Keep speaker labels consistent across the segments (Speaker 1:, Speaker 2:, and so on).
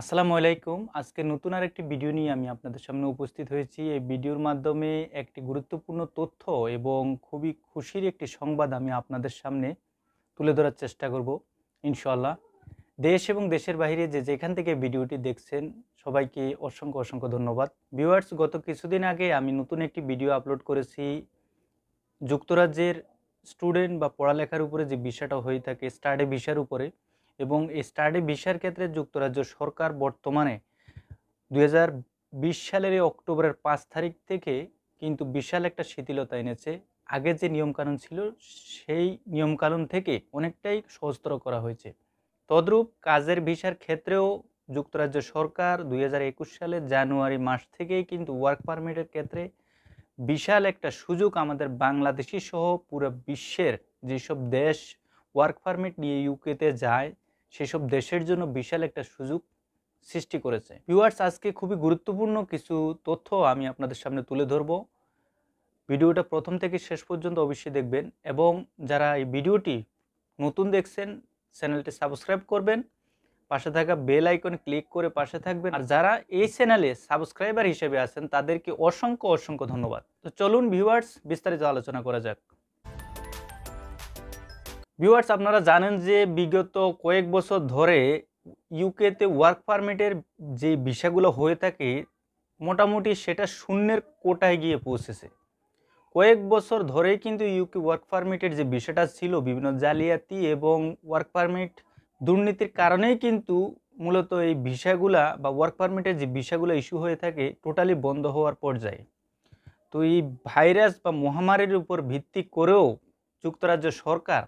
Speaker 1: আসসালামু আলাইকুম আজকে নতুন আর একটি ভিডিও নিয়ে আমি আপনাদের সামনে উপস্থিত হয়েছি এই ভিডিওর মাধ্যমে একটি গুরুত্বপূর্ণ তথ্য এবং খুবই খুশির একটি সংবাদ আমি আপনাদের সামনে তুলে ধরার চেষ্টা করব ইনশাল্লাহ দেশ এবং দেশের বাইরে যে যেখান থেকে ভিডিওটি দেখছেন সবাইকে অসংখ্য অসংখ্য ধন্যবাদ ভিউয়ার্স গত কিছুদিন আগে আমি নতুন একটি ভিডিও আপলোড করেছি যুক্তরাজ্যের স্টুডেন্ট বা পড়ালেখার উপরে যে বিষয়টা হয়ে থাকে স্টাডি ভিসার উপরে এবং স্টাডি ভিসার ক্ষেত্রে যুক্তরাজ্য সরকার বর্তমানে দুই সালের এই অক্টোবরের পাঁচ তারিখ থেকে কিন্তু বিশাল একটা শিথিলতা এনেছে আগে যে নিয়মকানুন ছিল সেই নিয়মকানুন থেকে অনেকটাই সহজতর করা হয়েছে তদ্রূপ কাজের ভিসার ক্ষেত্রেও যুক্তরাজ্য সরকার দুই সালে জানুয়ারি মাস থেকেই কিন্তু ওয়ার্ক পারমিটের ক্ষেত্রে বিশাল একটা সুযোগ আমাদের বাংলাদেশি সহ পুরো বিশ্বের যেসব দেশ ওয়ার্ক পারমিট নিয়ে ইউকেতে যায় সেসব দেশের জন্য বিশাল একটা সুযোগ সৃষ্টি করেছে ভিউয়ার্স আজকে খুবই গুরুত্বপূর্ণ কিছু তথ্য আমি আপনাদের সামনে তুলে ধরব ভিডিওটা প্রথম থেকে শেষ পর্যন্ত অবশ্যই দেখবেন এবং যারা এই ভিডিওটি নতুন দেখছেন চ্যানেলটি সাবস্ক্রাইব করবেন পাশে থাকা বেল আইকনে ক্লিক করে পাশে থাকবেন আর যারা এই চ্যানেলে সাবস্ক্রাইবার হিসেবে আছেন তাদেরকে অসংখ্য অসংখ্য ধন্যবাদ তো চলুন ভিউয়ার্স বিস্তারিত আলোচনা করা যাক ভিউয়ার্স আপনারা জানেন যে বিগত কয়েক বছর ধরে ইউকেতে ওয়ার্ক পারমিটের যে ভিসাগুলো হয়ে থাকে মোটামুটি সেটা শূন্যের কোটায় গিয়ে পৌঁছেছে কয়েক বছর ধরেই কিন্তু ইউকে ওয়ার্ক পারমিটের যে বিষয়টা ছিল বিভিন্ন জালিয়াতি এবং ওয়ার্ক পারমিট দুর্নীতির কারণেই কিন্তু মূলত এই ভিসাগুলা বা ওয়ার্ক পারমিটের যে বিষয়গুলো ইস্যু হয়ে থাকে টোটালি বন্ধ হওয়ার পর্যায়ে তো এই ভাইরাস বা মহামারীর উপর ভিত্তি করেও যুক্তরাজ্য সরকার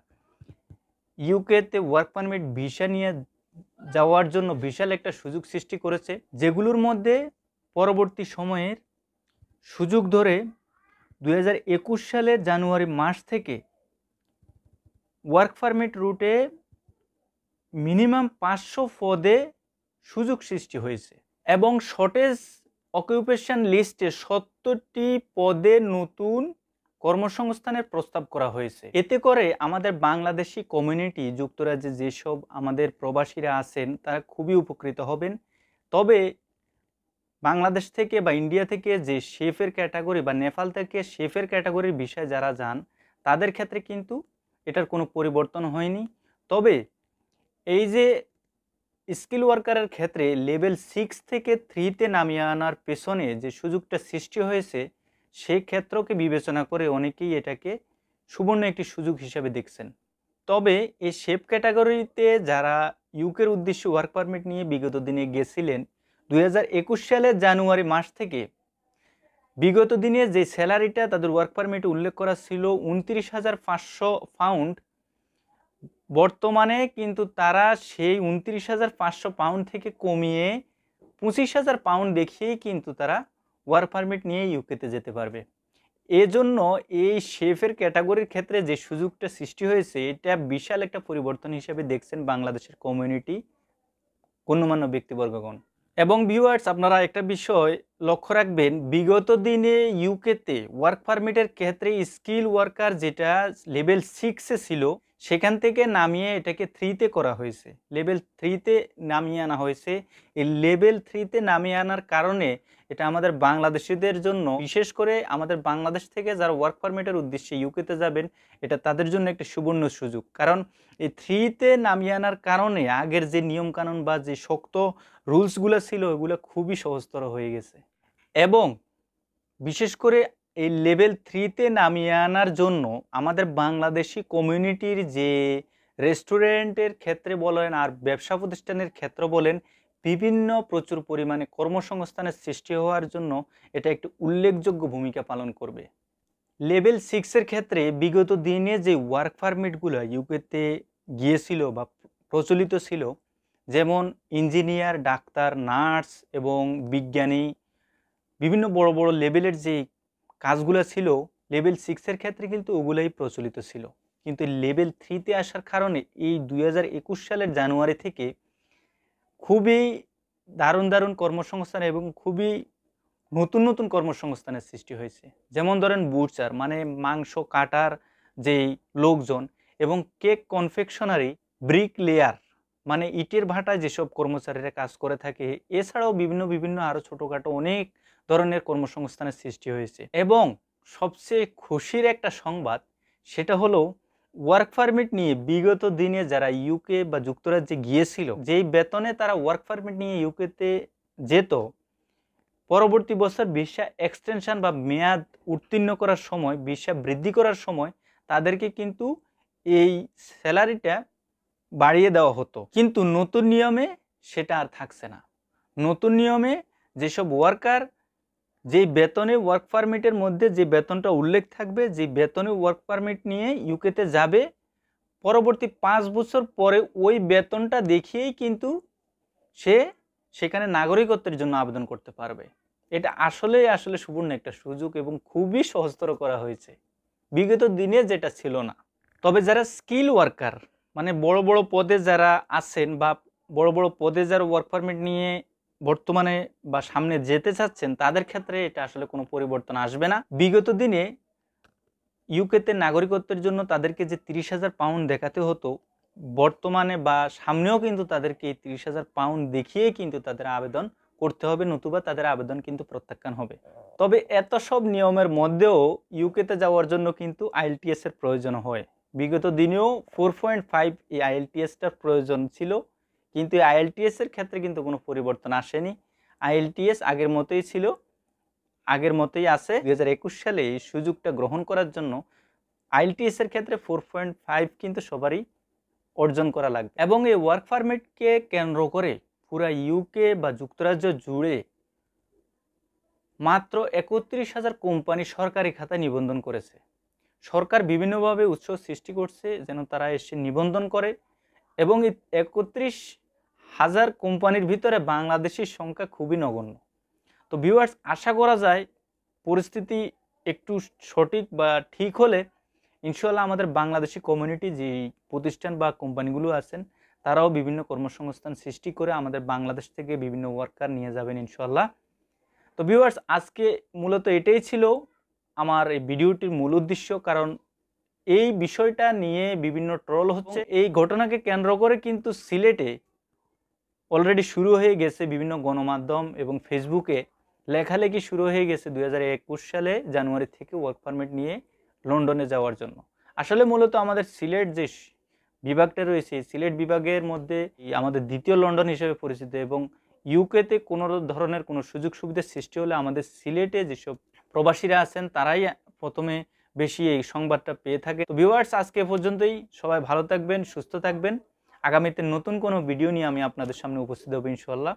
Speaker 1: ইউকেতে ওয়ার্ক পারমিট ভিসা নিয়ে যাওয়ার জন্য বিশাল একটা সুযোগ সৃষ্টি করেছে যেগুলোর মধ্যে পরবর্তী সময়ের সুযোগ ধরে দু সালের জানুয়ারি মাস থেকে ওয়ার্ক পারমিট রুটে মিনিমাম পাঁচশো পদে সুযোগ সৃষ্টি হয়েছে এবং শর্টেজ অকুপেশন লিস্টে সত্তরটি পদে নতুন কর্মসংস্থানের প্রস্তাব করা হয়েছে এতে করে আমাদের বাংলাদেশি কমিউনিটি যুক্তরাজ্যে যেসব আমাদের প্রবাসীরা আছেন তারা খুবই উপকৃত হবেন তবে বাংলাদেশ থেকে বা ইন্ডিয়া থেকে যে শেফের ক্যাটাগরি বা নেপাল থেকে শেফের ক্যাটাগরির বিষয়ে যারা যান তাদের ক্ষেত্রে কিন্তু এটার কোনো পরিবর্তন হয়নি তবে এই যে স্কিল ওয়ার্কারের ক্ষেত্রে লেভেল সিক্স থেকে থ্রিতে নামিয়ে আনার পেছনে যে সুযোগটা সৃষ্টি হয়েছে সেই ক্ষেত্রকে বিবেচনা করে অনেকেই এটাকে সুবর্ণ একটি সুযোগ হিসাবে দেখছেন তবে এই শেপ ক্যাটাগরিতে যারা ইউকের উদ্দেশ্যে ওয়ার্ক পারমিট নিয়ে বিগত দিনে গেছিলেন দুই সালের জানুয়ারি মাস থেকে বিগত দিনে যে স্যালারিটা তাদের ওয়ার্ক পারমিটে উল্লেখ করা ছিল উনত্রিশ হাজার পাঁচশো পাউন্ড বর্তমানে কিন্তু তারা সেই উনত্রিশ হাজার পাঁচশো পাউন্ড থেকে কমিয়ে পঁচিশ হাজার পাউন্ড দেখিয়েই কিন্তু তারা ওয়ার্ক পারমিট নিয়ে ইউকেতে যেতে পারবে এজন্য এই শেফের ক্যাটাগরির ক্ষেত্রে যে সুযোগটা সৃষ্টি হয়েছে এটা বিশাল একটা পরিবর্তন হিসেবে দেখছেন বাংলাদেশের কমিউনিটি গণ্যমান্য ব্যক্তিবর্গগণ এবং ভিউয়ার্স আপনারা একটা বিষয় লক্ষ্য রাখবেন বিগত দিনে ইউকেতে ওয়ার্ক পারমিটের ক্ষেত্রে স্কিল ওয়ার্কার যেটা লেভেল সিক্সে ছিল সেখান থেকে নামিয়ে এটাকে থ্রিতে করা হয়েছে লেভেল থ্রিতে নামিয়ে আনা হয়েছে এই লেভেল থ্রিতে নামিয়ে আনার কারণে এটা আমাদের বাংলাদেশিদের জন্য বিশেষ করে আমাদের বাংলাদেশ থেকে যারা ওয়ার্ক পারমিটের উদ্দেশ্যে ইউকেতে যাবেন এটা তাদের জন্য একটা সুবর্ণ সুযোগ কারণ এই থ্রিতে নামিয়ে আনার কারণে আগের যে নিয়মকানুন বা যে শক্ত রুলসগুলো ছিল ওগুলো খুবই সহজতর হয়ে গেছে এবং বিশেষ করে এই লেভেল থ্রিতে নামিয়ে আনার জন্য আমাদের বাংলাদেশি কমিউনিটির যে রেস্টুরেন্টের ক্ষেত্রে বলেন আর ব্যবসা প্রতিষ্ঠানের ক্ষেত্র বলেন বিভিন্ন প্রচুর পরিমাণে কর্মসংস্থানের সৃষ্টি হওয়ার জন্য এটা একটি উল্লেখযোগ্য ভূমিকা পালন করবে লেভেল সিক্সের ক্ষেত্রে বিগত দিনে যে ওয়ার্ক পারমিটগুলো ইউকেতে গিয়েছিল বা প্রচলিত ছিল যেমন ইঞ্জিনিয়ার ডাক্তার নার্স এবং বিজ্ঞানী বিভিন্ন বড় বড় লেভেলের যে কাজগুলো ছিল লেভেল সিক্সের ক্ষেত্রে কিন্তু ওগুলাই প্রচলিত ছিল কিন্তু লেভেল থ্রিতে আসার কারণে এই দুই সালের জানুয়ারি থেকে খুবই দারুণ দারুণ কর্মসংস্থান এবং খুবই নতুন নতুন কর্মসংস্থানের সৃষ্টি হয়েছে যেমন ধরেন বুটচার মানে মাংস কাটার যেই লোকজন এবং কেক কনফেকশনারি ব্রিক লেয়ার মানে ইটের ভাটায় যেসব কর্মচারীরা কাজ করে থাকে এছাড়াও বিভিন্ন বিভিন্ন আরও ছোটোখাটো অনেক ধরনের কর্মসংস্থানের সৃষ্টি হয়েছে এবং সবচেয়ে খুশির একটা সংবাদ সেটা হলো ওয়ার্ক পারমিট নিয়ে বিগত দিনে যারা ইউকে বা যুক্তরাজ্যে গিয়েছিল যেই বেতনে তারা ওয়ার্ক পারমিট নিয়ে ইউকেতে যেত পরবর্তী বছর বিশ্বা এক্সটেনশন বা মেয়াদ উত্তীর্ণ করার সময় বিশ্বা বৃদ্ধি করার সময় তাদেরকে কিন্তু এই স্যালারিটা বাড়িয়ে দেওয়া হতো কিন্তু নতুন নিয়মে সেটা আর থাকছে না নতুন নিয়মে যেসব ওয়ার্কার যে বেতনে ওয়ার্ক পারমিটের মধ্যে যে বেতনটা উল্লেখ থাকবে যে বেতনে ওয়ার্ক পারমিট নিয়ে ইউকেতে যাবে পরবর্তী পাঁচ বছর পরে ওই বেতনটা দেখিয়েই কিন্তু সে সেখানে নাগরিকত্বের জন্য আবেদন করতে পারবে এটা আসলে আসলে সুবর্ণ একটা সুযোগ এবং খুবই সহজতর করা হয়েছে বিগত দিনে যেটা ছিল না তবে যারা স্কিল ওয়ার্কার মানে বড় বড় পদে যারা আছেন বা বড় বড় পদে যারা ওয়ার্ক পারমিট নিয়ে বর্তমানে বা সামনে যেতে চাচ্ছেন তাদের ক্ষেত্রে এটা আসলে কোনো পরিবর্তন আসবে না বিগত দিনে ইউকেতে নাগরিকত্বের জন্য তাদেরকে যে তিরিশ হাজার পাউন্ড দেখাতে হতো বর্তমানে বা সামনেও কিন্তু তাদেরকে এই তিরিশ হাজার পাউন্ড দেখিয়ে কিন্তু তাদের আবেদন করতে হবে নতুবা তাদের আবেদন কিন্তু প্রত্যাখ্যান হবে তবে এত সব নিয়মের মধ্যেও ইউকেতে যাওয়ার জন্য কিন্তু আইএলটিএস এর প্রয়োজন হয় বিগত দিনেও ফোর পয়েন্ট ফাইভ এই আইএলটিএসটার প্রয়োজন ছিল কিন্তু আইএলটিএসের ক্ষেত্রে কিন্তু কোনো পরিবর্তন আসেনি আইএলটিএস আগের মতোই ছিল আগের মতোই আছে দু হাজার একুশ সালে এই সুযোগটা গ্রহণ করার জন্য আইএলটিএসের ক্ষেত্রে ফোর পয়েন্ট ফাইভ কিন্তু সবারই অর্জন করা লাগবে এবং এই ওয়ার্ক পারমিটকে কেন্দ্র করে পুরা ইউকে বা যুক্তরাজ্য জুড়ে মাত্র একত্রিশ হাজার কোম্পানি সরকারি খাতায় নিবন্ধন করেছে সরকার বিভিন্নভাবে উৎস সৃষ্টি করছে যেন তারা এসে নিবন্ধন করে এবং একত্রিশ হাজার কোম্পানির ভিতরে বাংলাদেশের সংখ্যা খুবই নগণ্য তো ভিউয়ার্স আশা করা যায় পরিস্থিতি একটু সঠিক বা ঠিক হলে ইনশাল্লাহ আমাদের বাংলাদেশি কমিউনিটি যে প্রতিষ্ঠান বা কোম্পানিগুলো আছেন তারাও বিভিন্ন কর্মসংস্থান সৃষ্টি করে আমাদের বাংলাদেশ থেকে বিভিন্ন ওয়ার্কার নিয়ে যাবেন ইনশাল্লাহ তো ভিউয়ার্স আজকে মূলত এটাই ছিল আমার এই ভিডিওটির মূল উদ্দেশ্য কারণ এই বিষয়টা নিয়ে বিভিন্ন ট্রল হচ্ছে এই ঘটনাকে কেন্দ্র করে কিন্তু সিলেটে অলরেডি শুরু হয়ে গেছে বিভিন্ন গণমাধ্যম এবং ফেসবুকে লেখালেখি শুরু হয়ে গেছে একুশ সালে জানুয়ারি থেকে ওয়ার্ক পারমিট নিয়ে লন্ডনে যাওয়ার জন্য আসলে মূলত আমাদের সিলেট যে বিভাগটা রয়েছে সিলেট বিভাগের মধ্যে আমাদের দ্বিতীয় লন্ডন হিসেবে পরিচিত এবং ইউকেতে কোনো ধরনের কোনো সুযোগ সুবিধার সৃষ্টি হলে আমাদের সিলেটে যেসব প্রবাসীরা আছেন তারাই প্রথমে বেশি এই সংবাদটা পেয়ে থাকে তো ভিউয়ার্স আজকে পর্যন্তই সবাই ভালো থাকবেন সুস্থ থাকবেন আগামীতে নতুন কোনো ভিডিও নিয়ে আমি আপনাদের সামনে উপস্থিত হব ইনশাল্লাহ